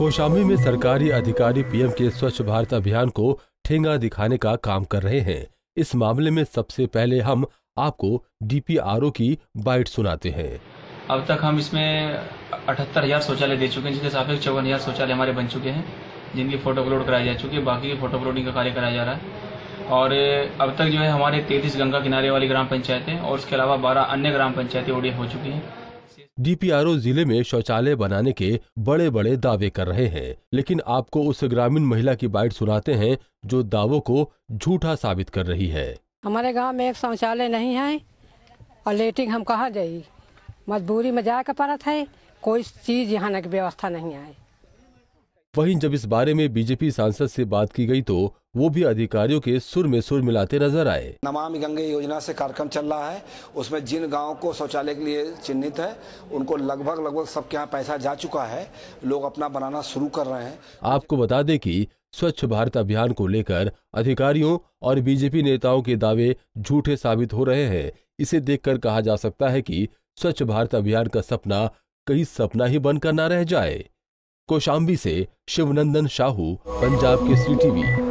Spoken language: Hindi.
कोशामी में सरकारी अधिकारी पीएम के स्वच्छ भारत अभियान को ठेंगा दिखाने का काम कर रहे हैं इस मामले में सबसे पहले हम आपको डीपीआरओ की बाइट सुनाते हैं अब तक हम इसमें अठहत्तर हजार शौचालय दे चुके हैं जिसके साथ चौवन हजार शौचालय हमारे बन चुके हैं जिनकी फोटो अपलोड कराई जा चुकी है बाकी फोटो अपलोडिंग का कार्य कराया जा रहा है और अब तक जो है हमारे तैतीस गंगा किनारे वाली ग्राम पंचायतें और उसके अलावा बारह अन्य ग्राम पंचायतें ओडीएफ हो चुकी हैं डीपीआरओ जिले में शौचालय बनाने के बड़े बड़े दावे कर रहे हैं लेकिन आपको उस ग्रामीण महिला की बाइट सुनाते हैं जो दावों को झूठा साबित कर रही है हमारे गांव में एक शौचालय नहीं है और लेटिंग हम कहाँ जाये मजबूरी में जाए का पड़त है कोई चीज यहाँ की व्यवस्था नहीं आई वहीं जब इस बारे में बीजेपी सांसद से बात की गई तो वो भी अधिकारियों के सुर में सुर मिलाते नजर आए नमामि गंगे योजना से कार्यक्रम चल रहा है उसमें जिन गांवों को शौचालय के लिए चिन्हित है उनको लगभग लगभग सबके यहाँ पैसा जा चुका है लोग अपना बनाना शुरू कर रहे हैं आपको बता दें कि स्वच्छ भारत अभियान को लेकर अधिकारियों और बीजेपी नेताओं के दावे झूठे साबित हो रहे हैं इसे देख कहा जा सकता है की स्वच्छ भारत अभियान का सपना कहीं सपना ही बनकर ना रह जाए कोशाम्बी से शिवनंदन शाहू पंजाब के सी टीवी